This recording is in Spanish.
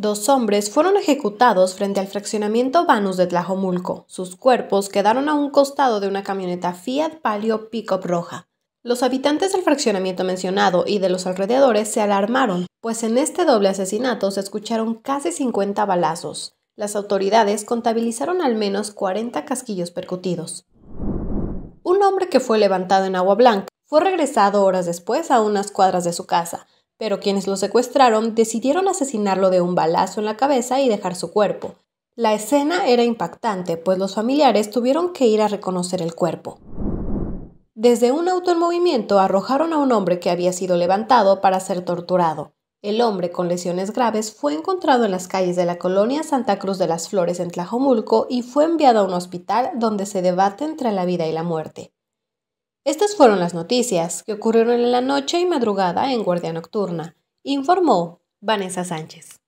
Dos hombres fueron ejecutados frente al fraccionamiento Vanus de Tlajomulco. Sus cuerpos quedaron a un costado de una camioneta Fiat Palio Pickup roja. Los habitantes del fraccionamiento mencionado y de los alrededores se alarmaron, pues en este doble asesinato se escucharon casi 50 balazos. Las autoridades contabilizaron al menos 40 casquillos percutidos. Un hombre que fue levantado en agua blanca fue regresado horas después a unas cuadras de su casa, pero quienes lo secuestraron decidieron asesinarlo de un balazo en la cabeza y dejar su cuerpo. La escena era impactante, pues los familiares tuvieron que ir a reconocer el cuerpo. Desde un auto en movimiento arrojaron a un hombre que había sido levantado para ser torturado. El hombre con lesiones graves fue encontrado en las calles de la colonia Santa Cruz de las Flores en Tlajomulco y fue enviado a un hospital donde se debate entre la vida y la muerte. Estas fueron las noticias que ocurrieron en la noche y madrugada en Guardia Nocturna, informó Vanessa Sánchez.